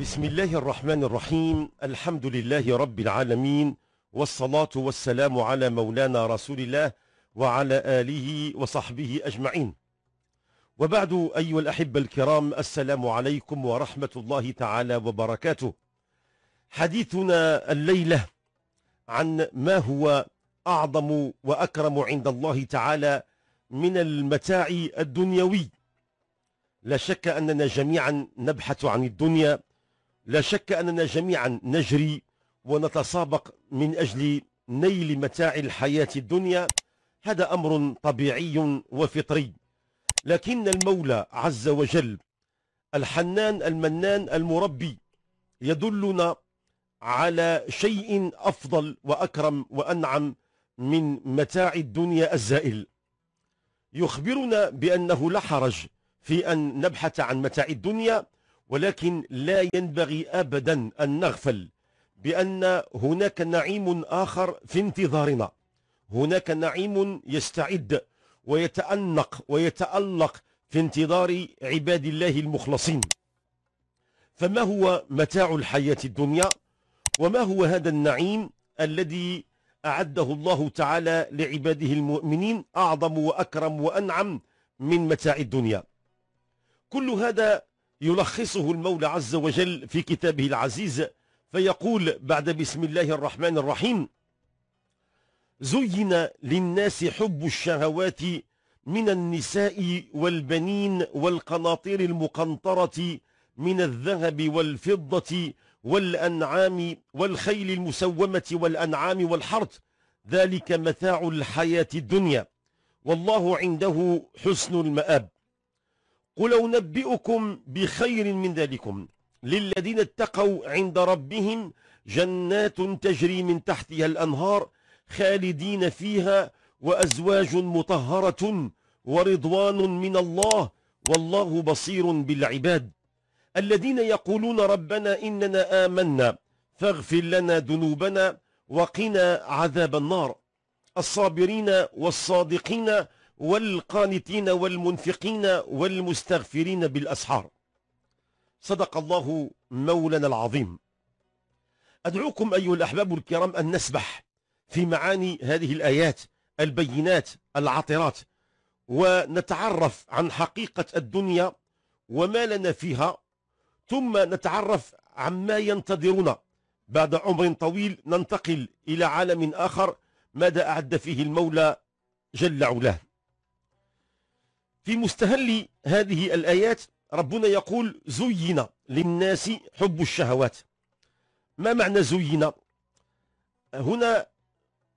بسم الله الرحمن الرحيم الحمد لله رب العالمين والصلاة والسلام على مولانا رسول الله وعلى آله وصحبه أجمعين وبعد أيها الأحبة الكرام السلام عليكم ورحمة الله تعالى وبركاته حديثنا الليلة عن ما هو أعظم وأكرم عند الله تعالى من المتاع الدنيوي لا شك أننا جميعا نبحث عن الدنيا لا شك أننا جميعا نجري ونتسابق من أجل نيل متاع الحياة الدنيا هذا أمر طبيعي وفطري لكن المولى عز وجل الحنان المنان المربي يدلنا على شيء أفضل وأكرم وأنعم من متاع الدنيا الزائل يخبرنا بأنه لا حرج في أن نبحث عن متاع الدنيا ولكن لا ينبغي أبدا أن نغفل بأن هناك نعيم آخر في انتظارنا هناك نعيم يستعد ويتأنق ويتألق في انتظار عباد الله المخلصين فما هو متاع الحياة الدنيا وما هو هذا النعيم الذي أعده الله تعالى لعباده المؤمنين أعظم وأكرم وأنعم من متاع الدنيا كل هذا يلخصه المولى عز وجل في كتابه العزيز فيقول بعد بسم الله الرحمن الرحيم زين للناس حب الشهوات من النساء والبنين والقناطير المقنطرة من الذهب والفضة والأنعام والخيل المسومة والأنعام والحرث ذلك متاع الحياة الدنيا والله عنده حسن المآب قل أنبئكم بخير من ذلكم للذين اتقوا عند ربهم جنات تجري من تحتها الأنهار خالدين فيها وأزواج مطهرة ورضوان من الله والله بصير بالعباد الذين يقولون ربنا إننا آمنا فاغفر لنا ذنوبنا وقنا عذاب النار الصابرين والصادقين والقانتين والمنفقين والمستغفرين بالأسحار صدق الله مولانا العظيم أدعوكم أيها الأحباب الكرام أن نسبح في معاني هذه الآيات البينات العطرات ونتعرف عن حقيقة الدنيا وما لنا فيها ثم نتعرف عما ينتظرنا بعد عمر طويل ننتقل إلى عالم آخر ماذا أعد فيه المولى جل علاه في مستهل هذه الآيات ربنا يقول زين للناس حب الشهوات ما معنى زين هنا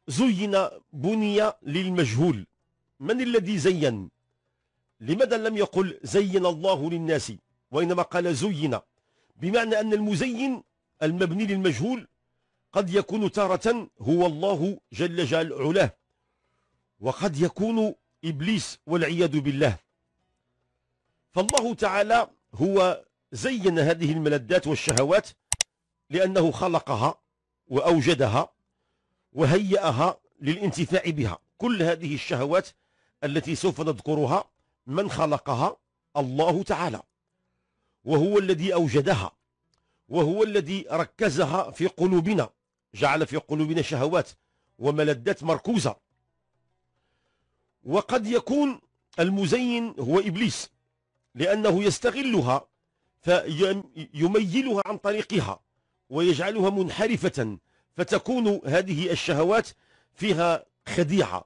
زين بني للمجهول من الذي زين لماذا لم يقل زين الله للناس وإنما قال زين بمعنى أن المزين المبني للمجهول قد يكون تارة هو الله جل جل علاه وقد يكون إبليس والعياذ بالله فالله تعالى هو زين هذه الملذات والشهوات لأنه خلقها وأوجدها وهيأها للانتفاع بها كل هذه الشهوات التي سوف نذكرها من خلقها الله تعالى وهو الذي أوجدها وهو الذي ركزها في قلوبنا جعل في قلوبنا شهوات وملذات مركوزة وقد يكون المزين هو إبليس لأنه يستغلها فيميلها عن طريقها ويجعلها منحرفة فتكون هذه الشهوات فيها خديعة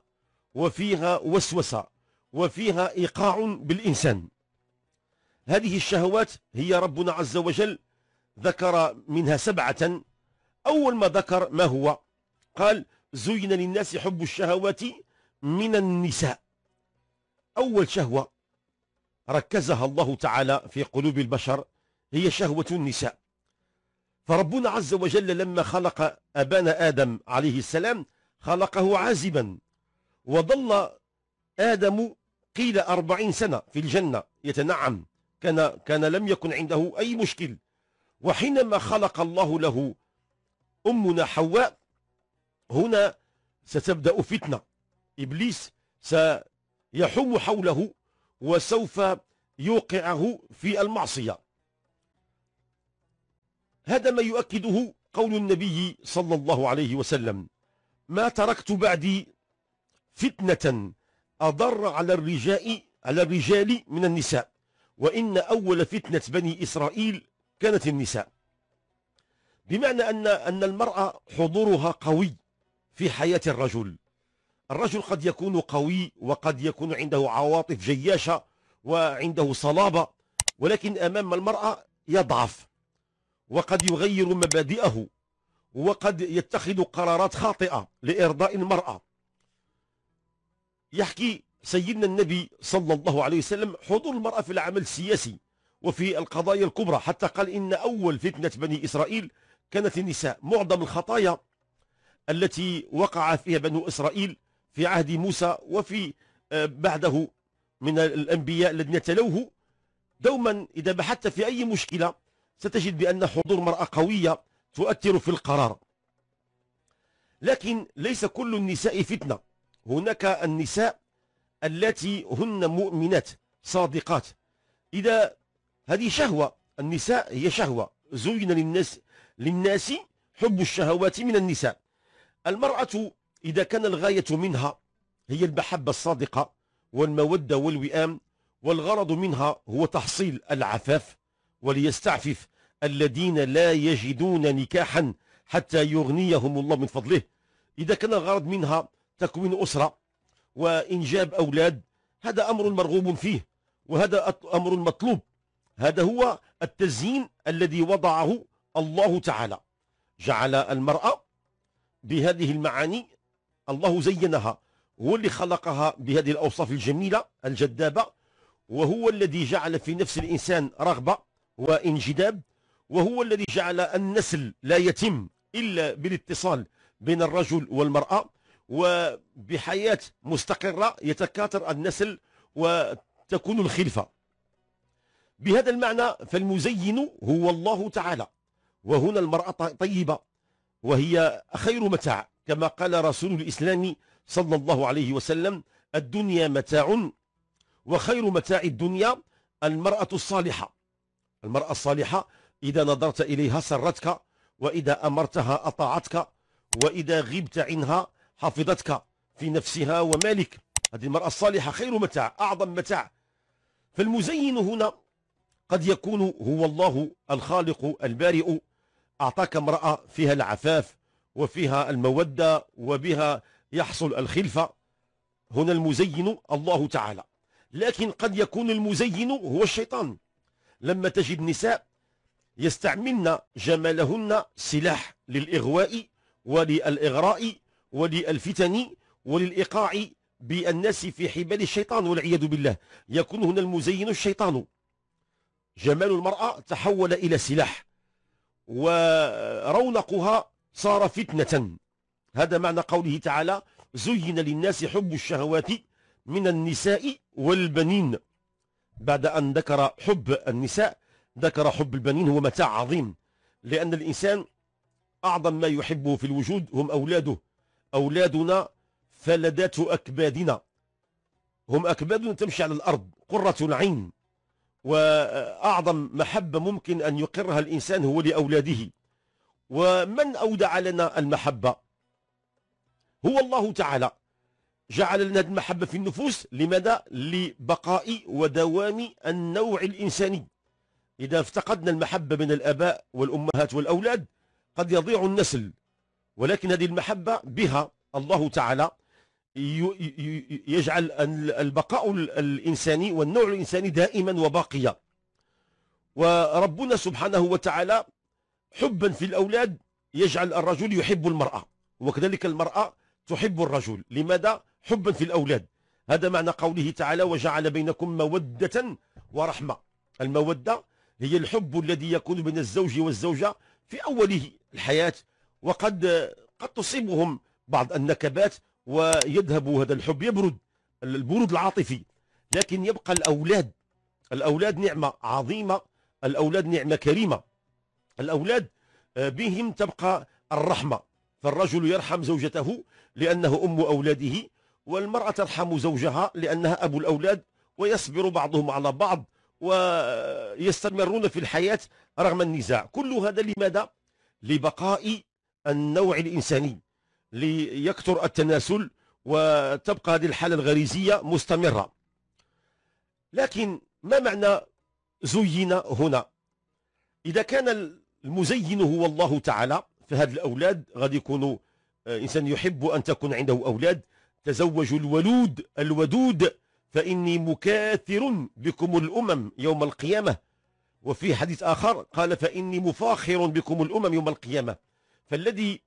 وفيها وسوسة وفيها إيقاع بالإنسان هذه الشهوات هي ربنا عز وجل ذكر منها سبعة أول ما ذكر ما هو قال زين للناس حب الشهوات من النساء أول شهوة ركزها الله تعالى في قلوب البشر هي شهوة النساء فربنا عز وجل لما خلق أبانا آدم عليه السلام خلقه عازبا وظل آدم قيل أربعين سنة في الجنة يتنعم كان, كان لم يكن عنده أي مشكل وحينما خلق الله له أمنا حواء هنا ستبدأ فتنة إبليس سيحوم حوله وسوف يوقعه في المعصية هذا ما يؤكده قول النبي صلى الله عليه وسلم ما تركت بعدي فتنة أضر على الرجال على الرجال من النساء وإن أول فتنة بني إسرائيل كانت النساء بمعنى أن أن المرأة حضورها قوي في حياة الرجل الرجل قد يكون قوي وقد يكون عنده عواطف جياشة وعنده صلابة ولكن أمام المرأة يضعف وقد يغير مبادئه وقد يتخذ قرارات خاطئة لإرضاء المرأة يحكي سيدنا النبي صلى الله عليه وسلم حضور المرأة في العمل السياسي وفي القضايا الكبرى حتى قال إن أول فتنة بني إسرائيل كانت النساء معظم الخطايا التي وقع فيها بنو إسرائيل في عهد موسى وفي آه، بعده من الأنبياء الذين تلوه دوما إذا بحثت في أي مشكلة ستجد بأن حضور مرأة قوية تؤثر في القرار لكن ليس كل النساء فتنة هناك النساء التي هن مؤمنات صادقات إذا هذه شهوة النساء هي شهوة زين للناس للناس حب الشهوات من النساء المرأة إذا كان الغاية منها هي المحبة الصادقة والمودة والوئام والغرض منها هو تحصيل العفاف وليستعفف الذين لا يجدون نكاحا حتى يغنيهم الله من فضله إذا كان الغرض منها تكوين أسرة وإنجاب أولاد هذا أمر مرغوب فيه وهذا أمر مطلوب هذا هو التزيين الذي وضعه الله تعالى جعل المرأة بهذه المعاني الله زينها هو اللي خلقها بهذه الأوصاف الجميلة الجذابة وهو الذي جعل في نفس الإنسان رغبة وانجذاب وهو الذي جعل النسل لا يتم إلا بالاتصال بين الرجل والمرأة وبحياة مستقرة يتكاثر النسل وتكون الخلفة بهذا المعنى فالمزين هو الله تعالى وهنا المرأة طيبة وهي خير متاع كما قال رسول الإسلام صلى الله عليه وسلم الدنيا متاع وخير متاع الدنيا المرأة الصالحة المرأة الصالحة إذا نظرت إليها سرتك وإذا أمرتها أطاعتك وإذا غبت عنها حفظتك في نفسها ومالك هذه المرأة الصالحة خير متاع أعظم متاع فالمزين هنا قد يكون هو الله الخالق البارئ أعطاك امرأة فيها العفاف وفيها المودة وبها يحصل الخلفة هنا المزين الله تعالى لكن قد يكون المزين هو الشيطان لما تجد نساء يستعملن جمالهن سلاح للإغواء وللإغراء وللفتن وللإيقاع بالناس في حبال الشيطان والعياذ بالله يكون هنا المزين الشيطان جمال المرأة تحول إلى سلاح ورونقها صار فتنة هذا معنى قوله تعالى زين للناس حب الشهوات من النساء والبنين بعد أن ذكر حب النساء ذكر حب البنين هو متاع عظيم لأن الإنسان أعظم ما يحبه في الوجود هم أولاده أولادنا فلذات أكبادنا هم أكبادنا تمشي على الأرض قرة العين وأعظم محبة ممكن أن يقرها الإنسان هو لأولاده ومن أودع لنا المحبة هو الله تعالى جعل لنا المحبة في النفوس لماذا؟ لبقاء ودوام النوع الإنساني إذا افتقدنا المحبة من الآباء والأمهات والأولاد قد يضيع النسل ولكن هذه المحبة بها الله تعالى يجعل البقاء الإنساني والنوع الإنساني دائما وباقيا وربنا سبحانه وتعالى حبا في الأولاد يجعل الرجل يحب المرأة وكذلك المرأة تحب الرجل لماذا؟ حبا في الأولاد هذا معنى قوله تعالى وجعل بينكم مودة ورحمة المودة هي الحب الذي يكون بين الزوج والزوجة في أوله الحياة وقد قد تصيبهم بعض النكبات ويذهب هذا الحب يبرد البرود العاطفي لكن يبقى الأولاد الأولاد نعمة عظيمة الأولاد نعمة كريمة الأولاد آه، بهم تبقى الرحمة فالرجل يرحم زوجته لأنه أم أولاده والمرأة ترحم زوجها لأنها أبو الأولاد ويصبر بعضهم على بعض ويستمرون في الحياة رغم النزاع كل هذا لماذا؟ لبقاء النوع الإنساني ليكثر التناسل وتبقى هذه الحالة الغريزية مستمرة لكن ما معنى زين هنا؟ إذا كان المزين هو الله تعالى فهاد الأولاد غادي يكونوا آه، إنسان يحب أن تكون عنده أولاد تزوجوا الولود الودود فإني مكاثر بكم الأمم يوم القيامة وفي حديث آخر قال فإني مفاخر بكم الأمم يوم القيامة فالذي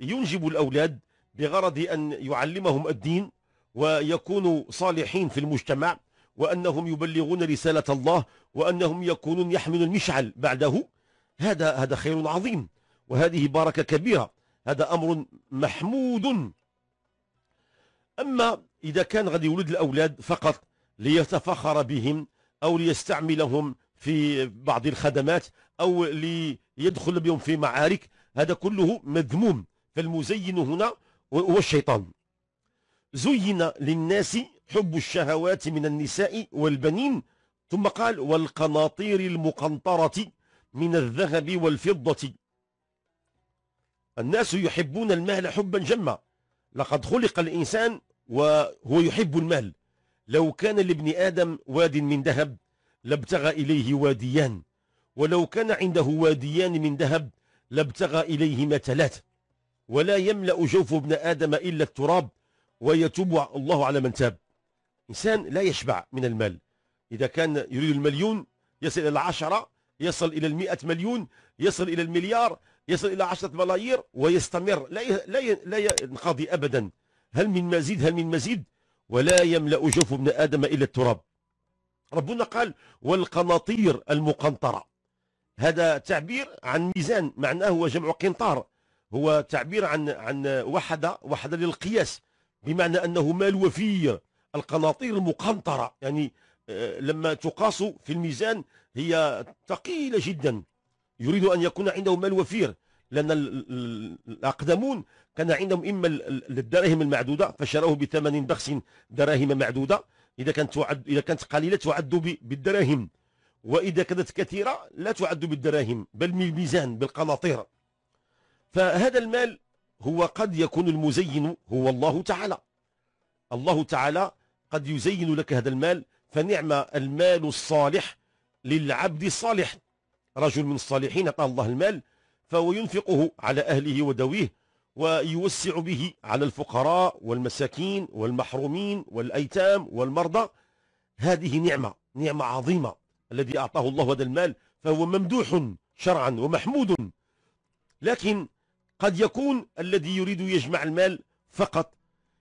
ينجب الأولاد بغرض أن يعلمهم الدين ويكونوا صالحين في المجتمع وأنهم يبلغون رسالة الله وأنهم يكونون يحملون المشعل بعده هذا هذا خير عظيم وهذه بركة كبيرة هذا أمر محمود أما إذا كان غادي يولد الأولاد فقط ليتفخر بهم أو ليستعملهم في بعض الخدمات أو ليدخل بهم في معارك هذا كله مذموم فالمزين هنا هو الشيطان زين للناس حب الشهوات من النساء والبنين ثم قال والقناطير المقنطرة من الذهب والفضة الناس يحبون المال حبا جما لقد خلق الإنسان وهو يحب المال لو كان لابن آدم واد من ذهب لابتغى إليه واديان ولو كان عنده واديان من ذهب لابتغى إليهما متلات ولا يملأ جوف ابن آدم إلا التراب ويتوب الله على من تاب إنسان لا يشبع من المال إذا كان يريد المليون يصل إلى العشرة يصل إلى المئة مليون يصل إلى المليار يصل إلى عشرة ملايير ويستمر لا لا لا ينقضي أبدا هل من مزيد هل من مزيد ولا يملأ جوف ابن آدم إلا التراب ربنا قال والقناطير المقنطرة هذا تعبير عن ميزان معناه هو جمع قنطار هو تعبير عن عن وحدة وحدة للقياس بمعنى أنه مال وفير القناطير المقنطرة يعني آه، لما تقاس في الميزان هي ثقيلة جدا يريد أن يكون عنده مال وفير لأن الأقدمون كان عندهم إما الدراهم المعدودة فشروه بثمن بخس دراهم معدودة إذا كانت تعد إذا كانت قليلة تعد بالدراهم وإذا كانت كثيرة لا تعد بالدراهم بل بالميزان بالقناطير فهذا المال هو قد يكون المزين هو الله تعالى الله تعالى قد يزين لك هذا المال فنعم المال الصالح للعبد الصالح رجل من الصالحين أعطاه الله المال فهو ينفقه على أهله ودويه ويوسع به على الفقراء والمساكين والمحرومين والأيتام والمرضى هذه نعمة نعمة عظيمة الذي أعطاه الله هذا المال فهو ممدوح شرعا ومحمود لكن قد يكون الذي يريد يجمع المال فقط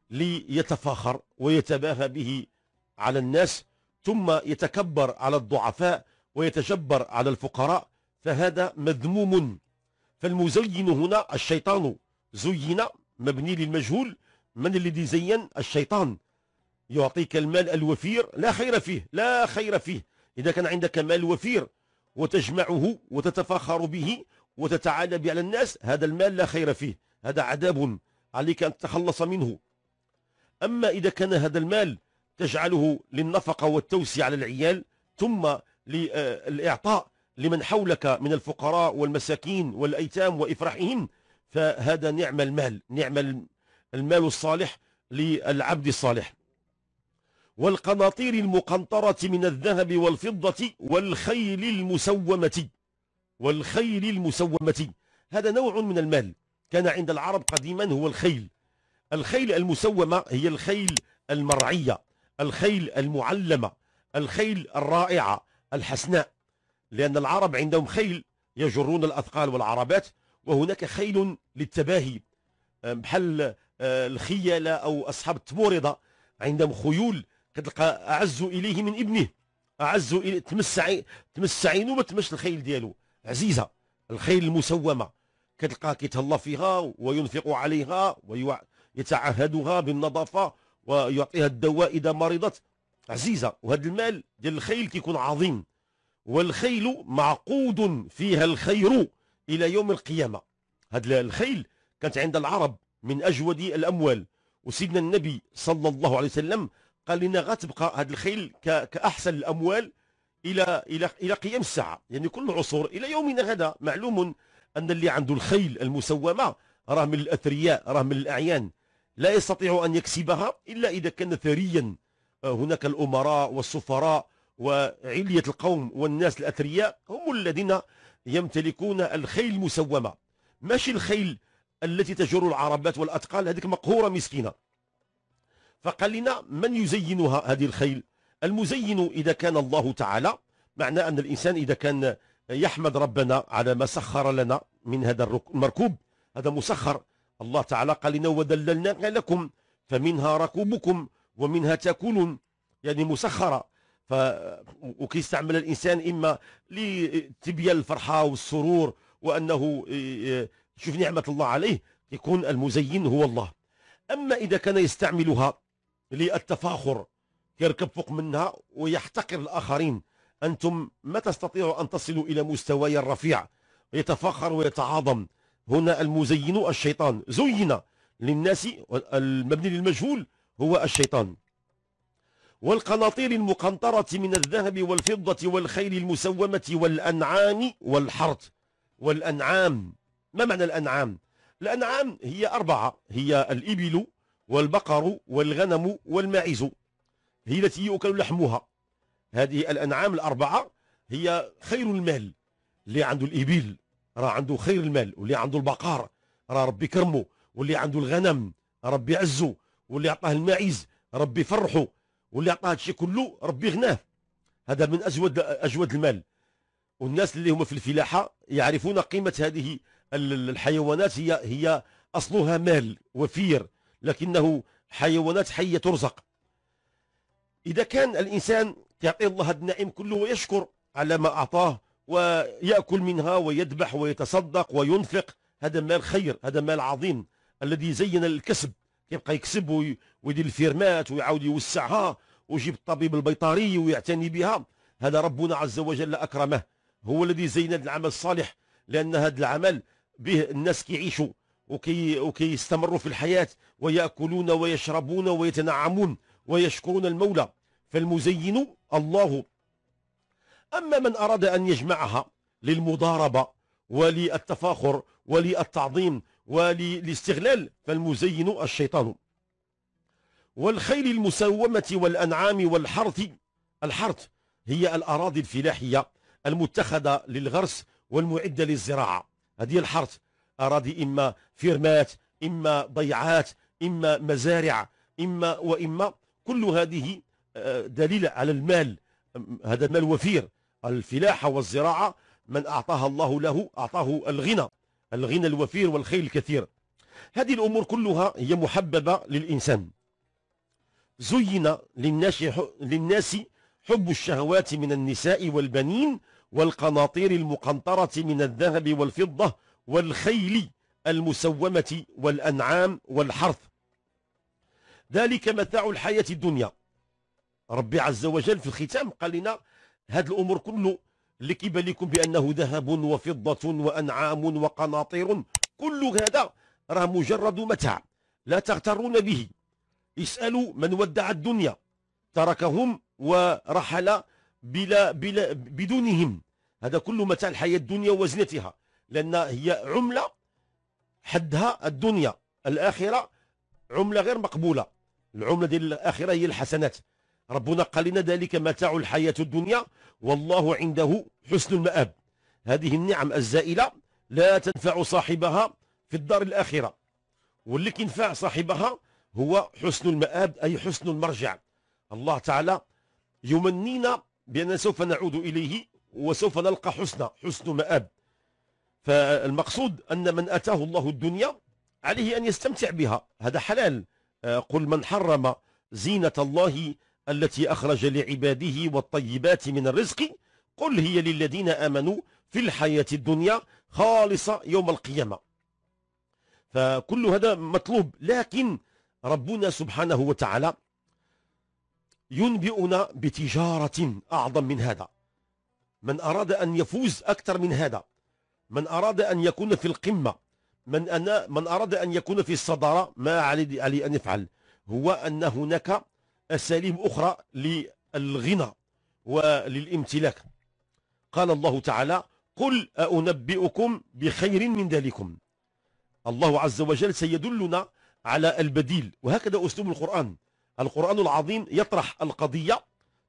ليتفاخر ويتباهى به على الناس ثم يتكبر على الضعفاء ويتجبر على الفقراء فهذا مذموم فالمزين هنا الشيطان زين مبني للمجهول من الذي زين الشيطان يعطيك المال الوفير لا خير فيه لا خير فيه إذا كان عندك مال وفير وتجمعه وتتفاخر به وتتعالى به على الناس هذا المال لا خير فيه هذا عذاب عليك أن تتخلص منه أما إذا كان هذا المال تجعله للنفقة والتوسع على العيال ثم للإعطاء آه، لمن حولك من الفقراء والمساكين والأيتام وإفراحهم فهذا نعم المال نعم المال الصالح للعبد الصالح والقناطير المقنطرة من الذهب والفضة والخيل المسومة والخيل المسومة هذا نوع من المال كان عند العرب قديما هو الخيل الخيل المسومة هي الخيل المرعية الخيل المعلمة الخيل الرائعة الحسناء لأن العرب عندهم خيل يجرون الأثقال والعربات وهناك خيل للتباهي أه، بحال أه، الخيلة أو أصحاب التمورضة عندهم خيول كتلقى أعز إليه من ابنه أعز إليه تمس عين تمس عينه ما تمش الخيل ديالو عزيزة الخيل المسومة كتلقاه كيتهلا فيها وينفق عليها ويتعهدها بالنظافة ويعطيها الدواء إذا مرضت عزيزة وهذا المال ديال الخيل كيكون عظيم والخيل معقود فيها الخير إلى يوم القيامة هذا الخيل كانت عند العرب من أجود الأموال وسيدنا النبي صلى الله عليه وسلم قال لنا غتبقى هذا الخيل كأحسن الأموال إلى إلى إلى قيام الساعة يعني كل العصور إلى يومنا هذا معلوم أن اللي عنده الخيل المسومة راه من الأثرياء راه من الأعيان لا يستطيع أن يكسبها إلا إذا كان ثريا هناك الأمراء والسفراء وعلية القوم والناس الأثرياء هم الذين يمتلكون الخيل المسومة ماشي الخيل التي تجر العربات والأثقال هذيك مقهورة مسكينة فقال لنا من يزينها هذه الخيل المزين إذا كان الله تعالى معنى أن الإنسان إذا كان يحمد ربنا على ما سخر لنا من هذا المركوب هذا مسخر الله تعالى قال لنا وذللنا لكم فمنها ركوبكم ومنها تكون يعني مسخرة ف وكيستعمل الانسان اما لتبيان الفرحه والسرور وانه شوف نعمه الله عليه يكون المزين هو الله اما اذا كان يستعملها للتفاخر يركب فوق منها ويحتقر الاخرين انتم ما تستطيعوا ان تصلوا الى مستواي الرفيع يتفاخر ويتعاظم هنا المزين الشيطان زين للناس المبني للمجهول هو الشيطان والقناطير المقنطرة من الذهب والفضة والخيل المسومة والأنعام والحرث والأنعام ما معنى الأنعام؟ الأنعام هي أربعة هي الإبل والبقر والغنم والماعز هي التي يؤكل لحمها هذه الأنعام الأربعة هي خير المال اللي عنده الإبل راه عنده خير المال واللي عنده البقر راه ربي كرمه واللي عنده الغنم ربي عزه واللي عطاه المعيز ربي فرحه واللي عطاه هادشي كله ربي غناه هذا من اجود اجود المال والناس اللي هما في الفلاحه يعرفون قيمه هذه الحيوانات هي هي اصلها مال وفير لكنه حيوانات حيه ترزق اذا كان الانسان يعطي الله هذا النعيم كله ويشكر على ما اعطاه وياكل منها ويذبح ويتصدق وينفق هذا مال خير هذا مال عظيم الذي زين الكسب كيبقى يكسب ويدير الفيرمات ويعاود يوسعها ويجيب الطبيب البيطري ويعتني بها هذا ربنا عز وجل أكرمه هو الذي زين العمل الصالح لأن هذا العمل به الناس كيعيشوا وكي وكيستمروا في الحياة ويأكلون ويشربون ويتنعمون ويشكرون المولى فالمزين الله أما من أراد أن يجمعها للمضاربة وللتفاخر وللتعظيم وللاستغلال فالمزين الشيطان والخيل المسومة والأنعام والحرث الحرث هي الأراضي الفلاحية المتخذة للغرس والمعدة للزراعة هذه الحرث أراضي إما فيرمات إما ضيعات إما مزارع إما وإما كل هذه آه، دليل على المال هذا المال وفير الفلاحة والزراعة من أعطاها الله له أعطاه الغنى الغنى الوفير والخيل الكثير هذه الأمور كلها هي محببة للإنسان زين للناس حب الشهوات من النساء والبنين والقناطير المقنطرة من الذهب والفضة والخيل المسومة والأنعام والحرث ذلك متاع الحياة الدنيا ربي عز وجل في الختام قال لنا هذه الأمور كله لكبالكم بأنه ذهب وفضة وأنعام وقناطير كل هذا راه مجرد متاع لا تغترون به اسألوا من ودع الدنيا تركهم ورحل بلا بلا بدونهم هذا كل متاع الحياة الدنيا وزنتها لأن هي عملة حدها الدنيا الآخرة عملة غير مقبولة العملة ديال الآخرة هي الحسنات ربنا قال لنا ذلك متاع الحياة الدنيا والله عنده حسن المآب هذه النعم الزائلة لا تنفع صاحبها في الدار الآخرة واللي كينفع صاحبها هو حسن المآب أي حسن المرجع الله تعالى يمنينا بأننا سوف نعود إليه وسوف نلقى حسن حسن مآب فالمقصود أن من أتاه الله الدنيا عليه أن يستمتع بها هذا حلال آه، قل من حرم زينة الله التي أخرج لعباده والطيبات من الرزق قل هي للذين آمنوا في الحياة الدنيا خالصة يوم القيامة فكل هذا مطلوب لكن ربنا سبحانه وتعالى ينبئنا بتجارة أعظم من هذا من أراد أن يفوز أكثر من هذا من أراد أن يكون في القمة من, أنا من أراد أن يكون في الصدارة ما عليه علي أن يفعل هو أن هناك أساليب أخرى للغنى وللامتلاك قال الله تعالى قل أنبئكم بخير من ذلكم الله عز وجل سيدلنا على البديل وهكذا أسلوب القرآن القرآن العظيم يطرح القضية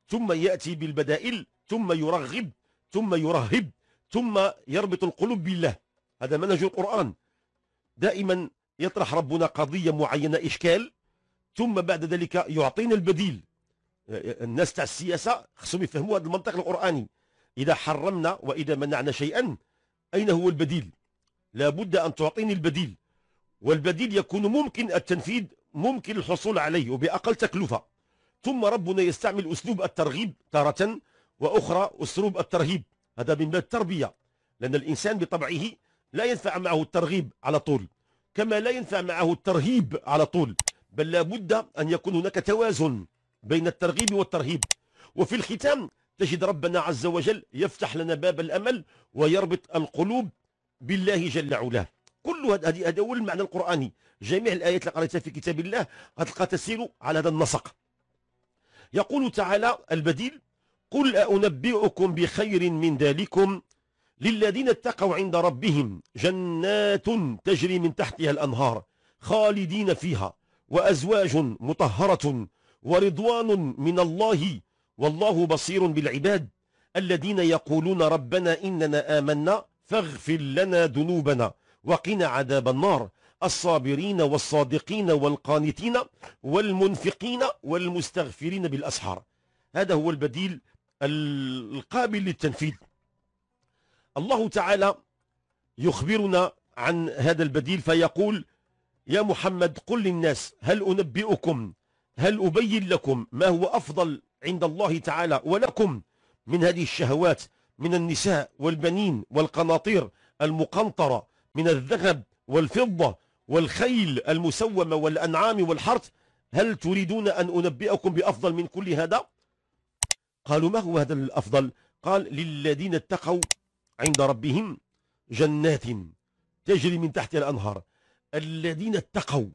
ثم يأتي بالبدائل ثم يرغب ثم يرهب ثم يربط القلوب بالله هذا منهج القرآن دائما يطرح ربنا قضية معينة إشكال ثم بعد ذلك يعطينا البديل آه، آه، الناس تاع السياسه خصهم يفهموا هذا المنطق القراني اذا حرمنا واذا منعنا شيئا اين هو البديل لابد ان تعطيني البديل والبديل يكون ممكن التنفيذ ممكن الحصول عليه وباقل تكلفه ثم ربنا يستعمل اسلوب الترغيب تاره واخرى اسلوب الترهيب هذا من باب التربيه لان الانسان بطبعه لا ينفع معه الترغيب على طول كما لا ينفع معه الترهيب على طول بل لابد أن يكون هناك توازن بين الترغيب والترهيب وفي الختام تجد ربنا عز وجل يفتح لنا باب الأمل ويربط القلوب بالله جل علا كل هذه هذا هو المعنى القرآني جميع الآيات اللي قرأتها في كتاب الله هتلقى تسير على هذا النسق يقول تعالى البديل قل أنبئكم بخير من ذلكم للذين اتقوا عند ربهم جنات تجري من تحتها الأنهار خالدين فيها وأزواج مطهرة ورضوان من الله والله بصير بالعباد الذين يقولون ربنا إننا آمنا فاغفر لنا ذنوبنا وقنا عذاب النار الصابرين والصادقين والقانتين والمنفقين والمستغفرين بالأسحار هذا هو البديل القابل للتنفيذ الله تعالى يخبرنا عن هذا البديل فيقول يا محمد قل للناس هل أنبئكم هل أبين لكم ما هو أفضل عند الله تعالى ولكم من هذه الشهوات من النساء والبنين والقناطير المقنطرة من الذهب والفضة والخيل المسومة والأنعام والحرث هل تريدون أن أنبئكم بأفضل من كل هذا؟ قالوا ما هو هذا الأفضل؟ قال للذين اتقوا عند ربهم جنات تجري من تحت الأنهار الذين اتقوا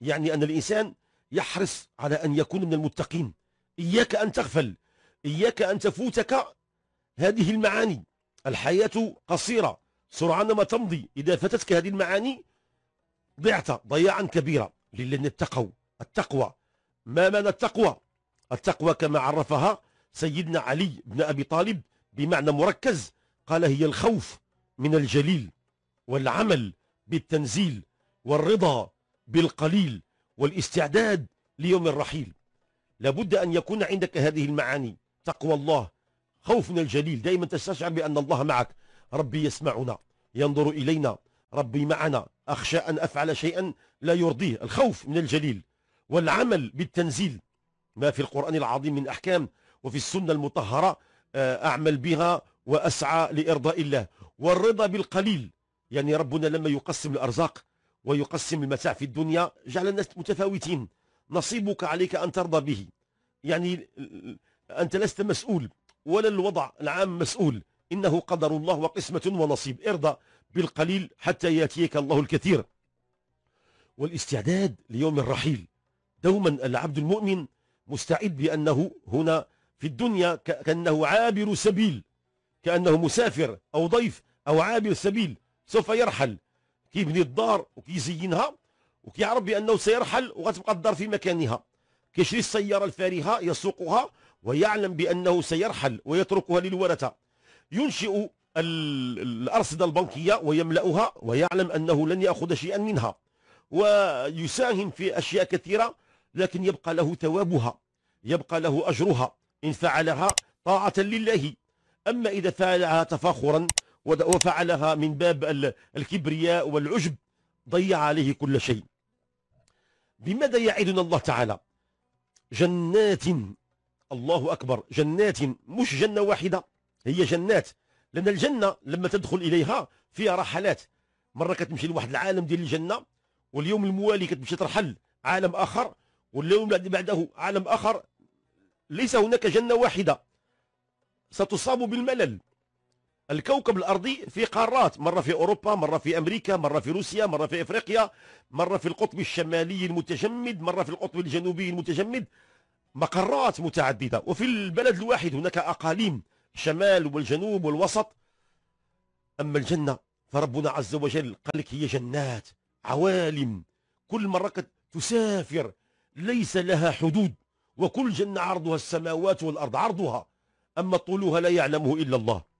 يعني أن الإنسان يحرص على أن يكون من المتقين إياك أن تغفل إياك أن تفوتك هذه المعاني الحياة قصيرة سرعان ما تمضي إذا فاتتك هذه المعاني ضعت ضياعا كبيرا للذين اتقوا التقوى ما معنى التقوى التقوى كما عرفها سيدنا علي بن أبي طالب بمعنى مركز قال هي الخوف من الجليل والعمل بالتنزيل والرضا بالقليل والاستعداد ليوم الرحيل لابد أن يكون عندك هذه المعاني تقوى الله خوفنا الجليل دائما تستشعر بأن الله معك ربي يسمعنا ينظر إلينا ربي معنا أخشى أن أفعل شيئا لا يرضيه الخوف من الجليل والعمل بالتنزيل ما في القرآن العظيم من أحكام وفي السنة المطهرة آه، أعمل بها وأسعى لإرضاء الله والرضا بالقليل يعني ربنا لما يقسم الأرزاق ويقسم المتاع في الدنيا جعل الناس متفاوتين نصيبك عليك أن ترضى به يعني آه، أنت لست مسؤول ولا الوضع العام مسؤول إنه قدر الله وقسمة ونصيب ارضى بالقليل حتى يأتيك الله الكثير والاستعداد ليوم الرحيل دوما العبد المؤمن مستعد بأنه هنا في الدنيا كأنه عابر سبيل كأنه مسافر أو ضيف أو عابر سبيل سوف يرحل كيبني الدار وكيزينها وكيعرف بانه سيرحل وغتبقى الدار في مكانها كيشري السياره الفارهه يسوقها ويعلم بانه سيرحل ويتركها للورثه ينشئ الارصده البنكيه ويملاها ويعلم انه لن ياخذ شيئا منها ويساهم في اشياء كثيره لكن يبقى له ثوابها يبقى له اجرها ان فعلها طاعه لله اما اذا فعلها تفاخرا وفعلها من باب الكبرياء والعجب ضيع عليه كل شيء بماذا يعدنا الله تعالى جنات الله أكبر جنات مش جنة واحدة هي جنات لأن الجنة لما تدخل إليها فيها رحلات مرة كتمشي لواحد العالم ديال الجنة واليوم الموالي كتمشي ترحل عالم آخر واليوم اللي بعده عالم آخر ليس هناك جنة واحدة ستصاب بالملل الكوكب الأرضي في قارات مرة في أوروبا مرة في أمريكا مرة في روسيا مرة في إفريقيا مرة في القطب الشمالي المتجمد مرة في القطب الجنوبي المتجمد مقرات متعددة وفي البلد الواحد هناك أقاليم شمال والجنوب والوسط أما الجنة فربنا عز وجل قال لك هي جنات عوالم كل مرة تسافر ليس لها حدود وكل جنة عرضها السماوات والأرض عرضها أما طولها لا يعلمه إلا الله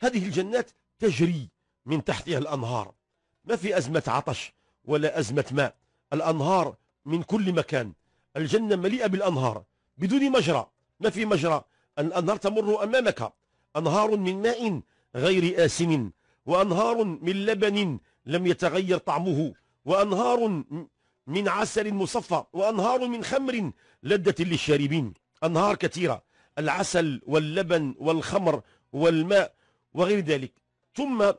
هذه الجنات تجري من تحتها الأنهار ما في أزمة عطش ولا أزمة ماء الأنهار من كل مكان الجنة مليئة بالأنهار بدون مجرى ما في مجرى الأنهار تمر أمامك أنهار من ماء غير آسن وأنهار من لبن لم يتغير طعمه وأنهار من عسل مصفى وأنهار من خمر لدة للشاربين أنهار كثيرة العسل واللبن والخمر والماء وغير ذلك ثم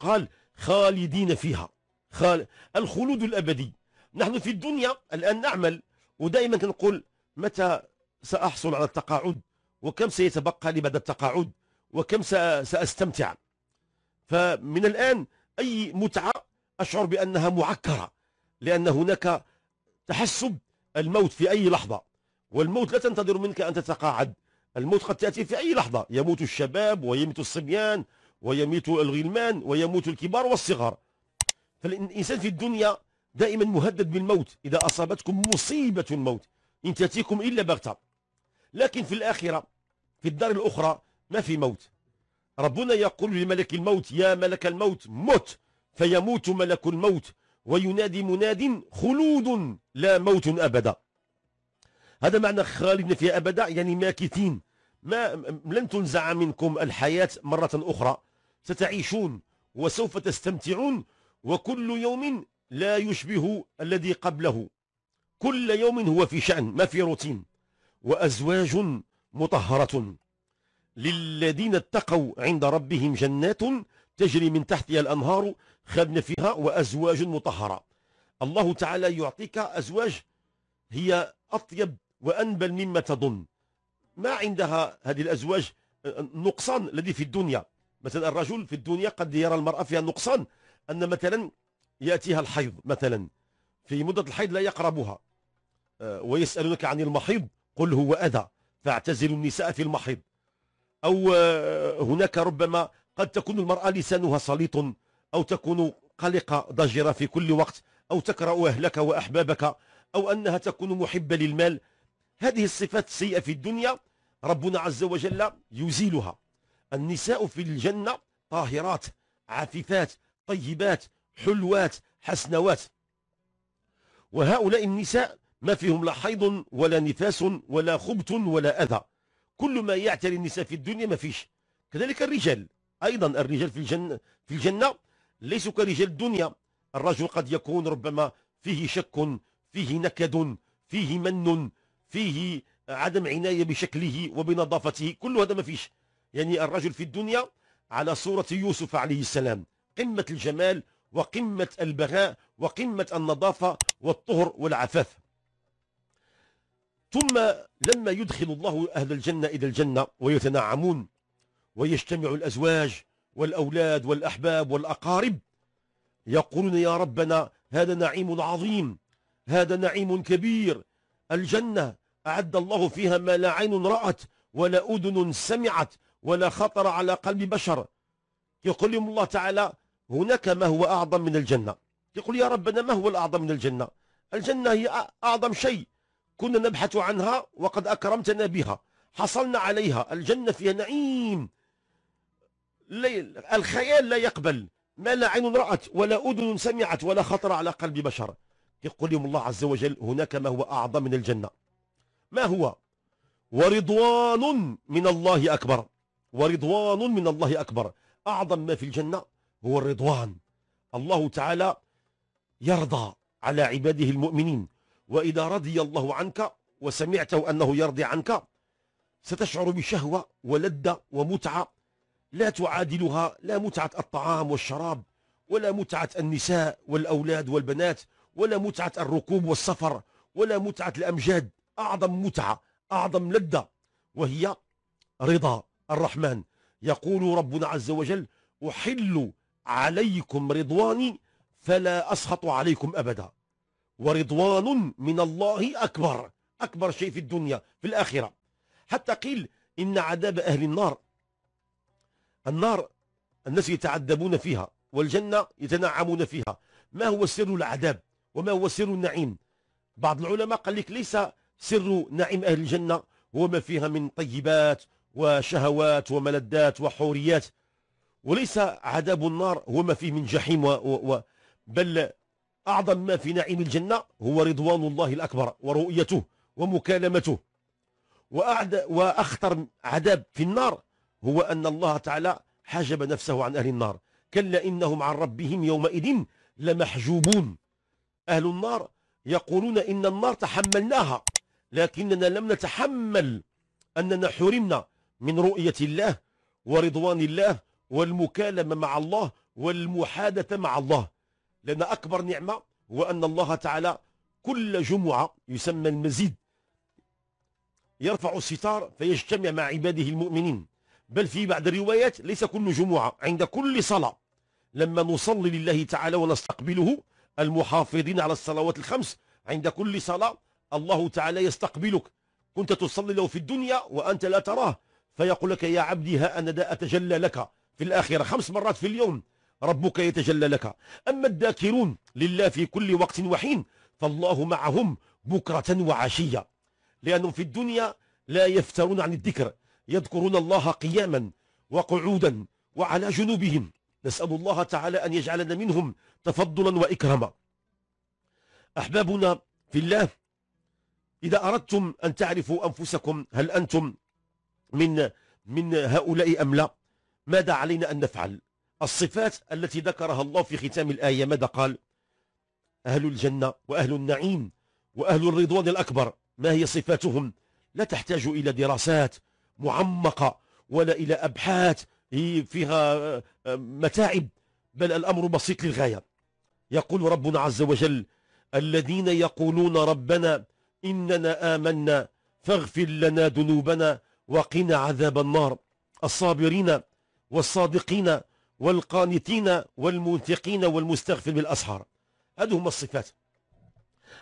قال خالدين فيها خال الخلود الأبدي نحن في الدنيا الآن نعمل ودائما كنقول متى سأحصل على التقاعد وكم سيتبقى لي بعد التقاعد وكم سأستمتع فمن الآن أي متعة أشعر بأنها معكرة لأن هناك تحسب الموت في أي لحظة والموت لا تنتظر منك أن تتقاعد الموت قد تأتي في أي لحظة يموت الشباب ويموت الصبيان ويموت الغلمان ويموت الكبار والصغار فالإنسان في الدنيا دائما مهدد بالموت إذا أصابتكم مصيبة الموت إن تأتيكم إلا بغتة لكن في الآخرة في الدار الأخرى ما في موت ربنا يقول لملك الموت يا ملك الموت مت فيموت ملك الموت وينادي مناد خلود لا موت أبدا هذا معنى خالدين فيها أبدا يعني ماكثين ما لن تنزع منكم الحياة مرة أخرى ستعيشون وسوف تستمتعون وكل يوم لا يشبه الذي قبله كل يوم هو في شأن ما في روتين وأزواج مطهرة للذين اتقوا عند ربهم جنات تجري من تحتها الأنهار خالدين فيها وأزواج مطهرة الله تعالى يعطيك أزواج هي أطيب وأنبل مما تظن ما عندها هذه الأزواج النقصان آه، الذي في الدنيا مثلا الرجل في الدنيا قد يرى المرأة فيها نقصان أن مثلا يأتيها الحيض مثلا في مدة الحيض لا يقربها آه، ويسألونك عن المحيض قل هو أذى فاعتزلوا النساء في المحيض أو آه، هناك ربما قد تكون المرأة لسانها سليط أو تكون قلقة ضجرة في كل وقت أو تكره أهلك وأحبابك أو أنها تكون محبة للمال هذه الصفات السيئة في الدنيا ربنا عز وجل يزيلها النساء في الجنة طاهرات عفيفات طيبات حلوات حسنوات وهؤلاء النساء ما فيهم لا حيض ولا نفاس ولا خبت ولا أذى كل ما يعتري النساء في الدنيا ما فيش كذلك الرجال أيضا الرجال في الجنة, في الجنة ليسوا كرجال الدنيا الرجل قد يكون ربما فيه شك فيه نكد فيه من فيه عدم عناية بشكله وبنظافته كل هذا ما فيش يعني الرجل في الدنيا على صورة يوسف عليه السلام قمة الجمال وقمة البغاء وقمة النظافة والطهر والعفاف ثم لما يدخل الله أهل الجنة إلى الجنة ويتنعمون ويجتمع الأزواج والأولاد والأحباب والأقارب يقولون يا ربنا هذا نعيم عظيم هذا نعيم كبير الجنة أعد الله فيها ما لا عين رأت ولا أذن سمعت ولا خطر على قلب بشر يقول لهم الله تعالى هناك ما هو أعظم من الجنة يقول يا ربنا ما هو الأعظم من الجنة الجنة هي أعظم شيء كنا نبحث عنها وقد أكرمتنا بها حصلنا عليها الجنة فيها نعيم الخيال لا يقبل ما لا عين رأت ولا أذن سمعت ولا خطر على قلب بشر يقول لهم الله عز وجل هناك ما هو أعظم من الجنة ما هو ورضوان من الله أكبر ورضوان من الله أكبر أعظم ما في الجنة هو الرضوان الله تعالى يرضى على عباده المؤمنين وإذا رضي الله عنك وسمعته أنه يرضي عنك ستشعر بشهوة ولذة ومتعة لا تعادلها لا متعة الطعام والشراب ولا متعة النساء والأولاد والبنات ولا متعة الركوب والسفر ولا متعة الأمجاد أعظم متعة أعظم لذة وهي رضا الرحمن يقول ربنا عز وجل أحل عليكم رضواني فلا أسخط عليكم أبدا ورضوان من الله أكبر أكبر شيء في الدنيا في الآخرة حتى قيل إن عذاب أهل النار النار الناس يتعذبون فيها والجنة يتنعمون فيها ما هو سر العذاب وما هو سر النعيم بعض العلماء قال لك ليس سر نعيم أهل الجنة وما فيها من طيبات وشهوات وملذات وحوريات وليس عذاب النار هو ما فيه من جحيم و و بل أعظم ما في نعيم الجنة هو رضوان الله الأكبر ورؤيته ومكالمته وأعد وأخطر عذاب في النار هو أن الله تعالى حجب نفسه عن أهل النار كلا إنهم عن ربهم يومئذ لمحجوبون أهل النار يقولون إن النار تحملناها لكننا لم نتحمل أننا حرمنا من رؤية الله ورضوان الله والمكالمة مع الله والمحادثة مع الله لأن أكبر نعمة هو أن الله تعالى كل جمعة يسمى المزيد يرفع الستار فيجتمع مع عباده المؤمنين بل في بعض الروايات ليس كل جمعة عند كل صلاة لما نصلي لله تعالى ونستقبله المحافظين على الصلوات الخمس عند كل صلاة الله تعالى يستقبلك كنت تصلي له في الدنيا وأنت لا تراه فيقول لك يا عبدي ها أنا دا أتجلى لك في الآخرة خمس مرات في اليوم ربك يتجلى لك أما الذاكرون لله في كل وقت وحين فالله معهم بكرة وعشية لأنهم في الدنيا لا يفترون عن الذكر يذكرون الله قياما وقعودا وعلى جنوبهم نسأل الله تعالى أن يجعلنا منهم تفضلا وإكرما أحبابنا في الله إذا أردتم أن تعرفوا أنفسكم هل أنتم من من هؤلاء أم لا ماذا علينا أن نفعل الصفات التي ذكرها الله في ختام الآية ماذا قال أهل الجنة وأهل النعيم وأهل الرضوان الأكبر ما هي صفاتهم لا تحتاج إلى دراسات معمقة ولا إلى أبحاث فيها آه، متاعب بل الأمر بسيط للغاية يقول ربنا عز وجل الذين يقولون ربنا إننا آمنا فاغفر لنا ذنوبنا وقنا عذاب النار الصابرين والصادقين والقانتين والمنفقين والمستغفر بالأسحار هذه هم الصفات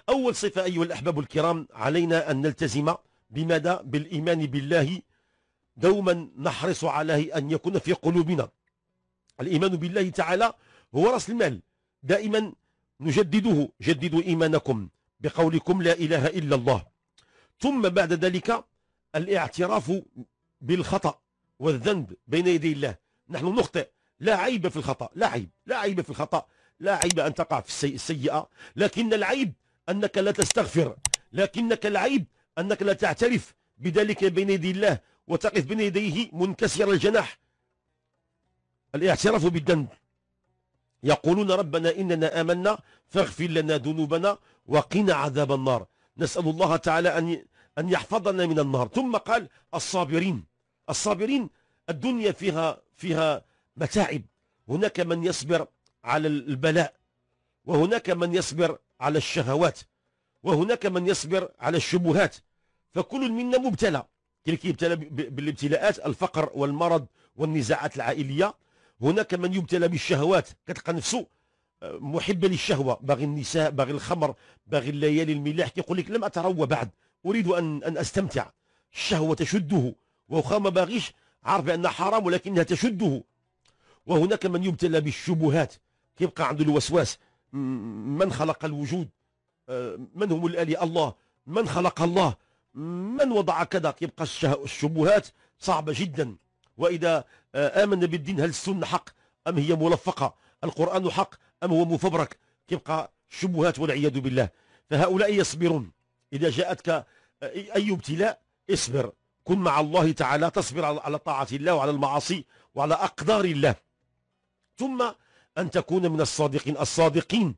أول صفة أيها الأحباب الكرام علينا أن نلتزم بماذا؟ بالإيمان بالله دوما نحرص عليه أن يكون في قلوبنا الإيمان بالله تعالى هو رأس المال دائما نجدده جددوا إيمانكم بقولكم لا إله إلا الله ثم بعد ذلك الاعتراف بالخطأ والذنب بين يدي الله نحن نخطئ لا عيب في الخطأ لا عيب لا عيب في الخطأ لا عيب أن تقع في السيئة لكن العيب أنك لا تستغفر لكنك العيب أنك لا تعترف بذلك بين يدي الله وتقف بين يديه منكسر الجناح الاعتراف بالذنب يقولون ربنا إننا آمنا فاغفر لنا ذنوبنا وقنا عذاب النار نسأل الله تعالى أن أن يحفظنا من النار ثم قال الصابرين الصابرين الدنيا فيها فيها متاعب هناك من يصبر على البلاء وهناك من يصبر على الشهوات وهناك من يصبر على الشبهات فكل منا مبتلى تلك يبتلى بالابتلاءات الفقر والمرض والنزاعات العائلية هناك من يبتلى بالشهوات كتلقى نفسه محبة للشهوة باغي النساء باغي الخمر باغي الليالي الملاح كيقول لك لم أتروى بعد أريد أن, أن أستمتع الشهوة تشده وخا ما باغيش عارف بأنها حرام ولكنها تشده وهناك من يبتلى بالشبهات كيبقى عنده الوسواس من خلق الوجود آه، من هم الآلي الله من خلق الله من وضع كذا كيبقى الشبهات صعبة جدا وإذا آه، آمن بالدين هل السنة حق أم هي ملفقة القرآن حق أم هو مفبرك تبقى شبهات والعياذ بالله فهؤلاء يصبرون إذا جاءتك أي ابتلاء اصبر كن مع الله تعالى تصبر على طاعة الله وعلى المعاصي وعلى أقدار الله ثم أن تكون من الصادقين الصادقين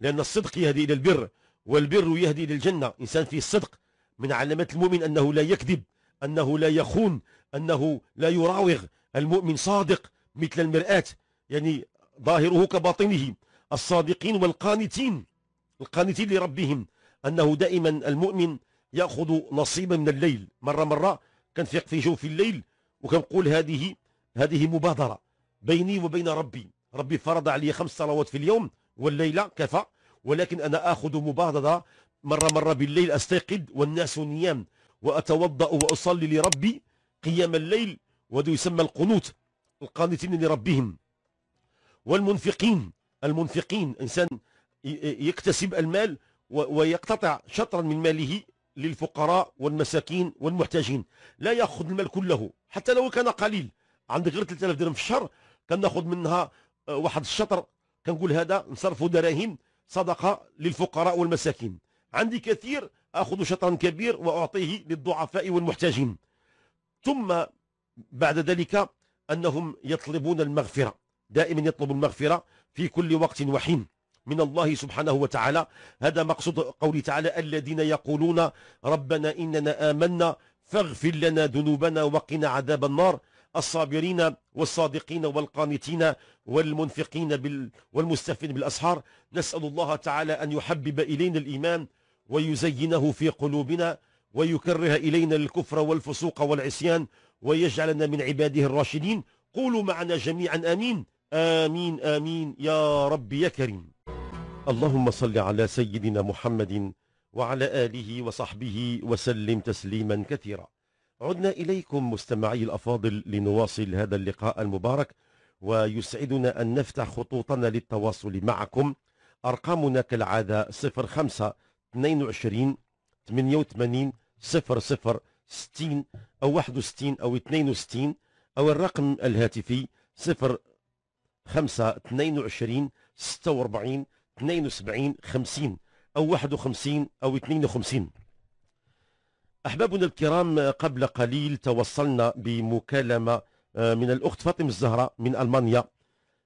لأن الصدق يهدي إلى البر والبر يهدي إلى الجنة إنسان فيه الصدق من علامات المؤمن أنه لا يكذب أنه لا يخون أنه لا يراوغ المؤمن صادق مثل المرآة يعني ظاهره كباطنه الصادقين والقانتين القانتين لربهم أنه دائما المؤمن يأخذ نصيبا من الليل مرة مرة كنفيق في جوف الليل وكنقول هذه هذه مبادرة بيني وبين ربي ربي فرض علي خمس صلوات في اليوم والليلة كفى ولكن أنا آخذ مبادرة مرة مرة بالليل أستيقظ والناس نيام وأتوضأ وأصلي لربي قيام الليل وهذا يسمى القنوت القانتين لربهم والمنفقين المنفقين إنسان يكتسب المال ويقتطع شطرا من ماله للفقراء والمساكين والمحتاجين لا ياخذ المال كله حتى لو كان قليل عندك غير 3000 درهم في الشهر كناخذ منها آه، واحد الشطر كنقول هذا نصرفوا دراهم صدقه للفقراء والمساكين عندي كثير اخذ شطرا كبير واعطيه للضعفاء والمحتاجين ثم بعد ذلك انهم يطلبون المغفره دائما يطلب المغفرة في كل وقت وحين من الله سبحانه وتعالى هذا مقصود قوله تعالى الذين يقولون ربنا إننا آمنا فاغفر لنا ذنوبنا وقنا عذاب النار الصابرين والصادقين والقانتين والمنفقين بال والمستفين بالأسحار نسأل الله تعالى أن يحبب إلينا الإيمان ويزينه في قلوبنا ويكره إلينا الكفر والفسوق والعصيان ويجعلنا من عباده الراشدين قولوا معنا جميعا أمين آمين آمين يا رب يا كريم اللهم صل على سيدنا محمد وعلى آله وصحبه وسلم تسليما كثيرا عدنا إليكم مستمعي الأفاضل لنواصل هذا اللقاء المبارك ويسعدنا أن نفتح خطوطنا للتواصل معكم أرقامنا كالعادة 05 22 88 00 60 أو 61 أو 62 أو الرقم الهاتفي 0 5 22 46 72 50 أو 51 أو 52 أحبابنا الكرام قبل قليل توصلنا بمكالمة آه، من الأخت فاطمة الزهراء من ألمانيا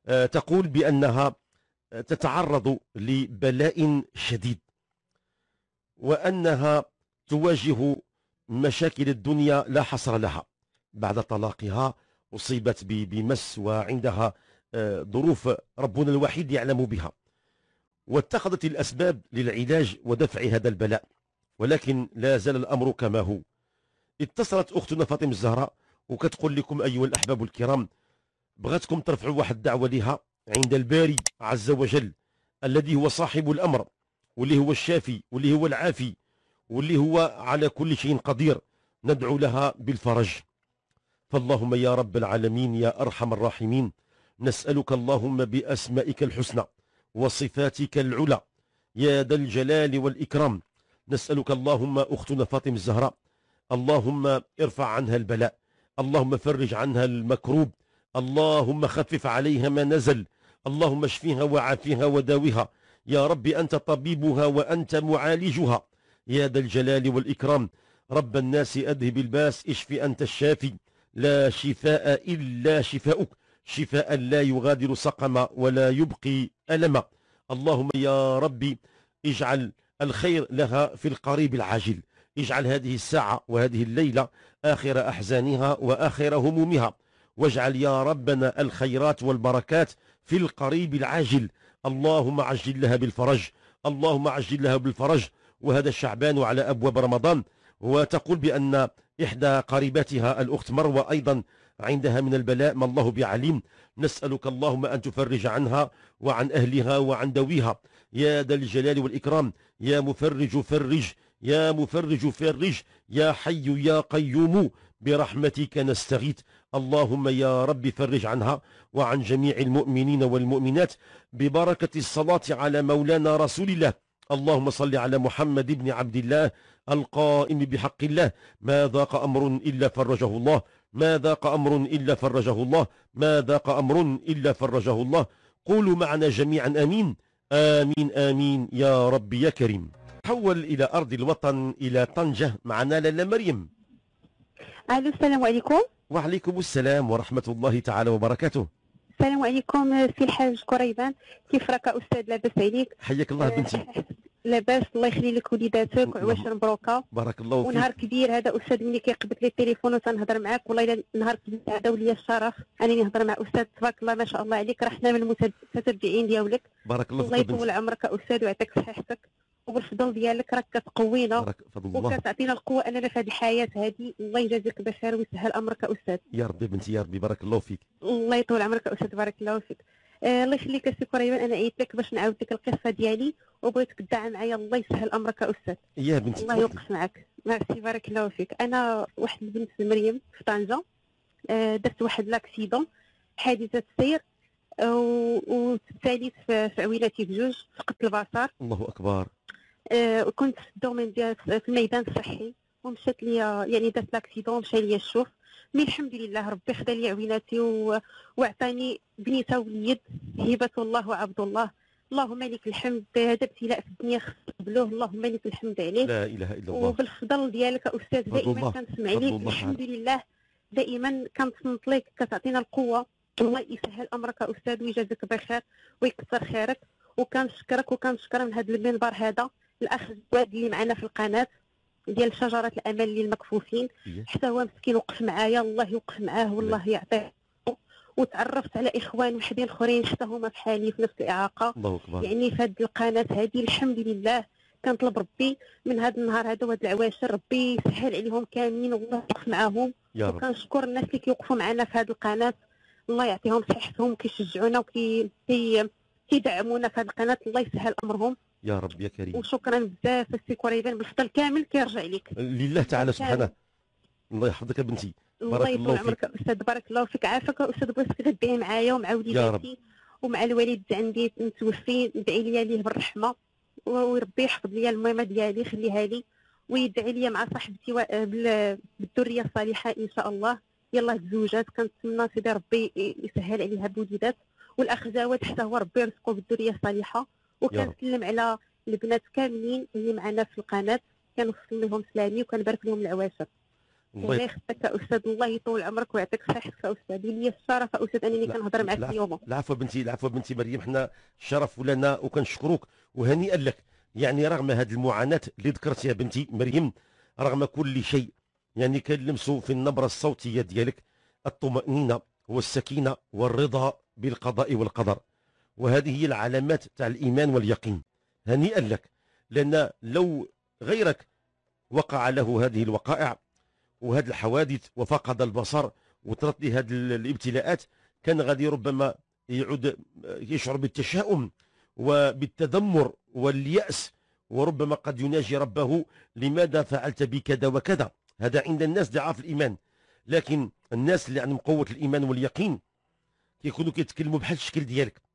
آه، تقول بأنها آه، تتعرض لبلاء شديد وأنها تواجه مشاكل الدنيا لا حصر لها بعد طلاقها أصيبت بمس وعندها ظروف ربنا الوحيد يعلم بها واتخذت الأسباب للعلاج ودفع هذا البلاء ولكن لا زال الأمر كما هو اتصلت أختنا فاطمة الزهراء وكتقول لكم أيها الأحباب الكرام بغتكم ترفعوا واحد الدعوة لها عند الباري عز وجل الذي هو صاحب الأمر واللي هو الشافي واللي هو العافي واللي هو على كل شيء قدير ندعو لها بالفرج فاللهم يا رب العالمين يا أرحم الراحمين نسألك اللهم بأسمائك الحسنى وصفاتك العلى يا ذا الجلال والإكرام نسألك اللهم أختنا فاطمة الزهراء اللهم ارفع عنها البلاء اللهم فرج عنها المكروب اللهم خفف عليها ما نزل اللهم اشفيها وعافيها وداوها يا رب أنت طبيبها وأنت معالجها يا ذا الجلال والإكرام رب الناس أذهب الباس اشف أنت الشافي لا شفاء إلا شفاؤك شفاء لا يغادر سقما ولا يبقي ألما اللهم يا ربي اجعل الخير لها في القريب العاجل اجعل هذه الساعة وهذه الليلة آخر أحزانها وآخر همومها واجعل يا ربنا الخيرات والبركات في القريب العاجل اللهم عجل لها بالفرج اللهم عجل لها بالفرج وهذا الشعبان على أبواب رمضان وتقول بأن إحدى قريباتها الأخت مروة أيضا عندها من البلاء ما الله بعليم نسألك اللهم أن تفرج عنها وعن أهلها وعن دويها يا ذا الجلال والإكرام يا مفرج فرج يا مفرج فرج يا حي يا قيوم برحمتك نستغيث اللهم يا رب فرج عنها وعن جميع المؤمنين والمؤمنات ببركة الصلاة على مولانا رسول الله اللهم صل على محمد بن عبد الله القائم بحق الله ما ذاق أمر إلا فرجه الله ما ذاق أمر إلا فرجه الله ما ذاق أمر إلا فرجه الله قولوا معنا جميعا آمين آمين آمين يا رب يا كريم تحول إلى أرض الوطن إلى طنجة معنا لالا مريم أهلا السلام عليكم وعليكم السلام ورحمة الله تعالى وبركاته السلام عليكم سي الحاج كريبان كيف راك أستاذ لاباس عليك حياك الله بنتي لاباس الله يخلي لك وليداتك وعواش مبروكه بارك الله فيك ونهار كبير هذا استاذ ملي كيقبض لي التليفون وتنهضر معاك والله الا نهار كبير هذا وليا الشرف انني نهضر مع استاذ تبارك الله ما شاء الله عليك رحنا من المتتبعين ديالك بارك الله فيك الله يطول عمرك استاذ ويعطيك صحتك وبالفضل ديالك راك كتقوينا وكتعطينا القوه اننا في هذه الحياه هذه الله يجازيك بخير ويسهل امرك استاذ يا ربي بنتي يا ربي بارك الله فيك الله يطول عمرك استاذ بارك الله فيك آه، الله يخليك سي كريمان انا عييت لك باش نعاود لك القصه ديالي وبغيتك تدعى معايا الله يسهل امرك استاذ يا بنتي الله يوقف معك ميرسي بارك الله فيك انا واحد البنت مريم في طنجه آه، درت واحد لاكسيدون حادثه سير آه، وبالتالي في عويلاتي بجوج فقدت البصر الله اكبر كنت في الدومين ديال في الميدان الصحي ومشات لي يعني درت لاكسيدون مشى لي الشوف مي الحمد لله ربي خدا لي عويناتي وعطاني بنيته وليد هبه الله وعبد الله اللهم لك الحمد هذا ابتلاء في الدنيا خصبلوه اللهم لك الحمد عليه لا اله الا الله وبالفضل ديالك استاذ دائما كنسمع ليك الحمد لله دائما كنصنت لك كتعطينا القوه الله يسهل امرك استاذ ويجازيك بخير ويكثر خيرك وكنشكرك وكنشكر من هذا المنبر هذا الاخ اللي معنا في القناه ديال شجره الامل للمكفوفين إيه. حتى هو مسكين وقف معايا الله يوقف معاه والله إيه. يعطيه وتعرفت على اخوان وحدين اخرين حتى هما بحالي في نفس الاعاقه الله أكبر. يعني في هذه القناه هذه الحمد لله كنطلب ربي من هذا النهار هذا وهذا العواشر ربي يسهل عليهم كاملين والله يوقف معاهم وكنشكر الناس اللي كيوقفوا معنا في هذه القناه الله يعطيهم صحتهم كيشجعونا وكي كيدعمونا في هذه القناه الله يسهل امرهم يا رب يا كريم وشكرا بزاف السي كريبان بالفضل كامل كيرجع لك لله تعالى سبحانه الله يحفظك بنتي بارك الله فيك استاذ بارك الله فيك عافاك استاذ بوسك غدي معايا ومع وليداتي ومع الوالد عندي متوفي ندعي لي ليه بالرحمه وربي يحفظ لي الميمه ديالي يخليها لي ويدعي لي مع صاحبتي بالذريه الصالحه ان شاء الله يلاه تزوجات كنتمنى سيدي ربي يسهل عليها بوليدات والاخ جواد حتى هو ربي يرزقه بالذريه الصالحه وكنسلم على البنات كاملين اللي معنا في القناه كنوصل لهم سلامي وكنبارك لهم العواشر الله يخليك استاذ الله يطول عمرك ويعطيك الصحه استاذ لي الشرف استاذ انني كنهضر معك اليوم العفو بنتي العفو بنتي مريم حنا الشرف لنا وكنشكروك وهنيئا لك يعني رغم هذه المعاناه اللي ذكرتيها بنتي مريم رغم كل شيء يعني كنلمسوا في النبره الصوتيه ديالك الطمانينه والسكينه والرضا بالقضاء والقدر وهذه هي العلامات تاع الإيمان واليقين هنيئا لك لأن لو غيرك وقع له هذه الوقائع وهذه الحوادث وفقد البصر وطرت له هذه الابتلاءات كان غادي ربما يعود يشعر بالتشاؤم وبالتذمر واليأس وربما قد يناجي ربه لماذا فعلت بي كذا وكذا هذا عند الناس ضعاف الإيمان لكن الناس اللي عندهم قوة الإيمان واليقين كيكونوا كيتكلموا بحال الشكل ديالك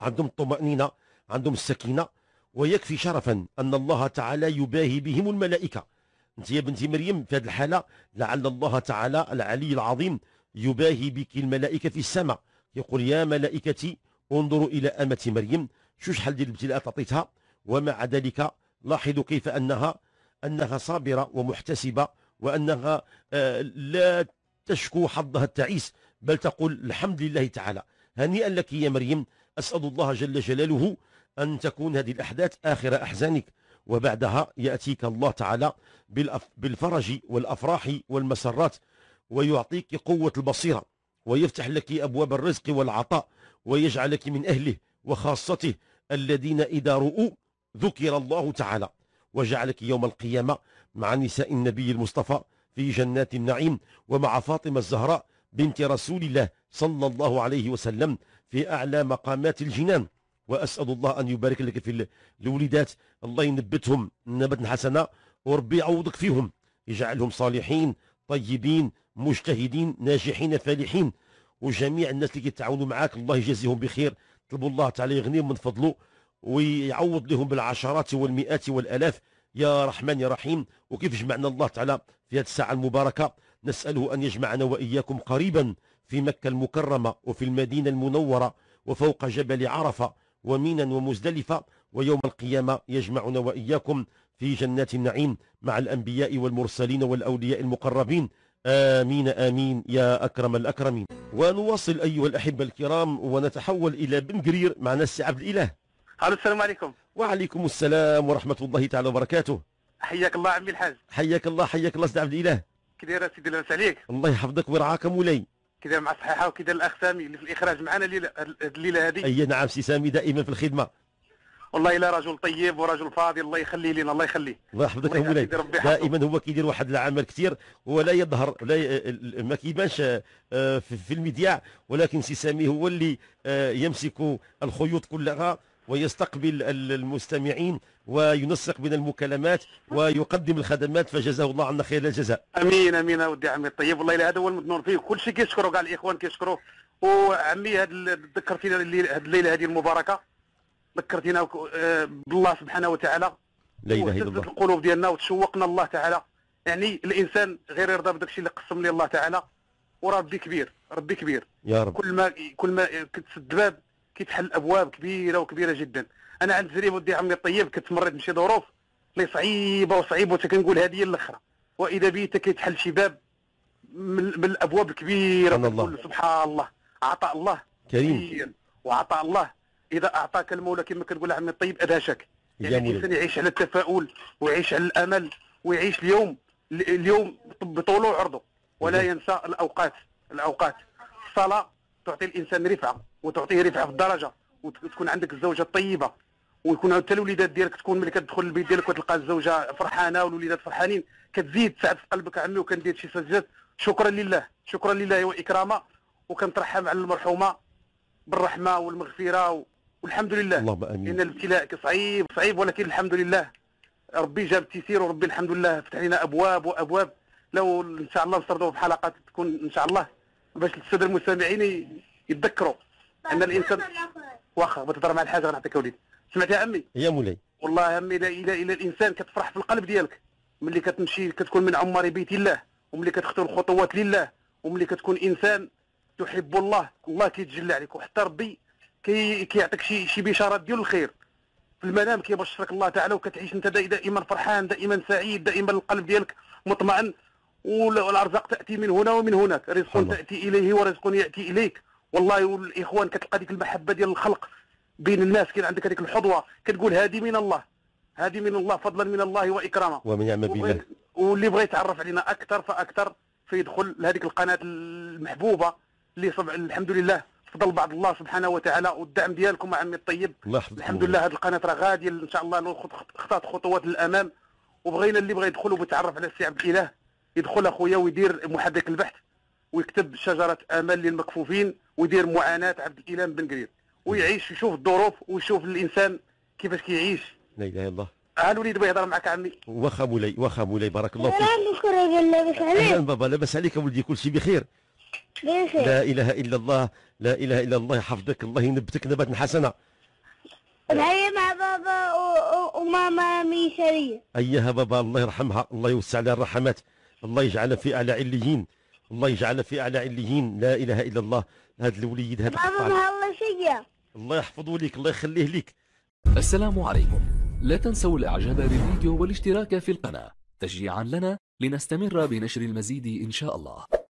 عندهم الطمأنينة عندهم السكينة ويكفي شرفا أن الله تعالى يباهي بهم الملائكة أنت يا بنت مريم في هذه الحالة لعل الله تعالى العلي العظيم يباهي بك الملائكة في السماء يقول يا ملائكتي انظروا إلى أمة مريم شو شحال ديال الابتلاءات عطيتها ومع ذلك لاحظوا كيف أنها أنها صابرة ومحتسبة وأنها آه، لا تشكو حظها التعيس بل تقول الحمد لله تعالى هنيئا لك يا مريم أسأل الله جل جلاله أن تكون هذه الأحداث آخر أحزانك وبعدها يأتيك الله تعالى بالفرج والأفراح والمسرات ويعطيك قوة البصيرة ويفتح لك أبواب الرزق والعطاء ويجعلك من أهله وخاصته الذين إذا رؤوا ذكر الله تعالى وجعلك يوم القيامة مع نساء النبي المصطفى في جنات النعيم ومع فاطمة الزهراء بنت رسول الله صلى الله عليه وسلم في أعلى مقامات الجنان وأسأل الله أن يبارك لك في الوليدات الله ينبتهم نبت حسنة وربي يعوضك فيهم يجعلهم صالحين طيبين مجتهدين ناجحين فالحين وجميع الناس اللي كيتعاونوا معاك الله يجازيهم بخير طلبوا الله تعالى يغنيهم من فضله ويعوض لهم بالعشرات والمئات والآلاف يا رحمن يا رحيم وكيف جمعنا الله تعالى في هذه الساعة المباركة نسأله أن يجمعنا وإياكم قريبا في مكة المكرمة وفي المدينة المنورة وفوق جبل عرفة ومينا ومزدلفة ويوم القيامة يجمعنا وإياكم في جنات النعيم مع الأنبياء والمرسلين والأولياء المقربين آمين آمين يا أكرم الأكرمين ونواصل أيها الأحبة الكرام ونتحول إلى بن قرير معنا السي عبد الإله ألو السلام عليكم وعليكم السلام ورحمة الله تعالى وبركاته حياك الله عمي الحاج حياك الله حياك الله سيدي عبد الإله كي سيدي لاباس عليك الله يحفظك ويرعاك مولاي كذا مع صحيحه وكذا الاخ سامي اللي في الاخراج معنا الليله هذه اي نعم سي سامي دائما في الخدمه والله الا رجل طيب ورجل فاضي الله يخليه لنا الله يخليه الله يحفظك يا مولاي دائما هو كيدير واحد العمل كثير ولا يظهر لا ي... ما كيبانش آه، في الميديا ولكن سي سامي هو اللي آه، يمسك الخيوط كلها ويستقبل المستمعين وينسق بين المكالمات ويقدم الخدمات فجزاه الله عنا خير الجزاء امين امين اودي عمي الطيب والله الا هذا هو المدنور فيه كل شيء كيشكروا كاع الاخوان كيشكروا وعمي هاد ذكرتينا هاد الليله هذه المباركه ذكرتينا آه، بالله سبحانه وتعالى لا اله الا الله القلوب ديالنا وتشوقنا الله تعالى يعني الانسان غير يرضى بداك الشيء اللي قسم لي الله تعالى وربي كبير ربي كبير يا رب كل ما كل ما كتسد باب كيتحل ابواب كبيره وكبيره جدا انا عند زريب ودي عمي الطيب مريت بشي ظروف اللي صعيبه وصعيبه وتا كنقول هذه هي الاخره واذا به كيتحل شي باب من الابواب الكبيره الله. سبحان الله عطاء الله كريم وعطاء الله اذا اعطاك المولى كما كنقول عمي الطيب ادهشك يعني الانسان يعيش على التفاؤل ويعيش على الامل ويعيش اليوم اليوم بطوله وعرضه ولا ينسى الاوقات الاوقات الصلاه تعطي الانسان رفعه وتعطيه رفعه في الدرجه وتكون عندك الزوجه الطيبه ويكون حتى الوليدات ديالك تكون ملي كتدخل البيت ديالك وتلقى الزوجه فرحانه والوليدات فرحانين كتزيد تسعد في قلبك عمي وكندير شي سجاد شكرا لله شكرا لله واكراما وكنترحم على المرحومه بالرحمه والمغفره والحمد لله اللهم امين ان الابتلاء صعيب صعيب ولكن الحمد لله ربي جاب التيسير وربي الحمد لله فتح لنا ابواب وابواب لو ان شاء الله نستردوا في حلقات تكون ان شاء الله باش الساده المستمعين يتذكروا ان الانسان واخا بتهضر مع الحاجه غنعطيك وليدي سمعت يا عمي يا مولاي والله عمي الى الى الا الانسان كتفرح في القلب ديالك ملي كتمشي كتكون من عمار بيت الله وملي كتخطو الخطوات لله وملي كتكون انسان تحب الله الله كيتجلى عليك وحتى ربي كي كيعطيك شي شي بشارات ديال الخير في المنام كيبشرك الله تعالى وكتعيش انت دائما فرحان دائما سعيد دائما القلب ديالك مطمئن والارزاق تاتي من هنا ومن هناك رزق تاتي اليه ورزق ياتي اليك والله والاخوان كتلقى ديك المحبه ديال الخلق بين الناس كاين عندك هذيك الحظوه كتقول هذه من الله هذه من الله فضلا من الله واكراما ونعم بالله واللي بغى يتعرف علينا اكثر فاكثر فيدخل لهذيك القناه المحبوبه اللي صبع الحمد لله فضل بعض الله سبحانه وتعالى والدعم ديالكم عمي الطيب الحمد لله هذه القناه راه غاديه ان شاء الله خطات خطوات للامام وبغينا اللي بغى يدخل وبيتعرف على السي عبد الاله يدخل اخويا ويدير محرك البحث ويكتب شجره امل للمكفوفين ويدير معاناه عبد الاله بن قرير ويعيش يشوف الظروف ويشوف الانسان كيفاش كيعيش لا اله الا الله ها الوليد بغا يهضر معك عمي واخا مولاي واخا مولاي بارك الله فيك شكرا لاباس عليك اهلا بابا لاباس عليك ولدي كلشي بخير بخير لا اله الا الله لا اله الا الله يحفظك الله ينبتك نبات حسنه الحياة مع بابا وماما ميشاليه أيها بابا الله يرحمها الله يوسع لها الرحمات الله يجعلها في أعلى عليين الله يجعلها في أعلى عليين لا إله إلا الله هاد الوليد هاد القطان الله شقيا الله يحفظه لك الله يخليه لك السلام عليكم لا تنسوا الاعجاب بالفيديو والاشتراك في القناة تشجيعا لنا لنستمر بنشر المزيد ان شاء الله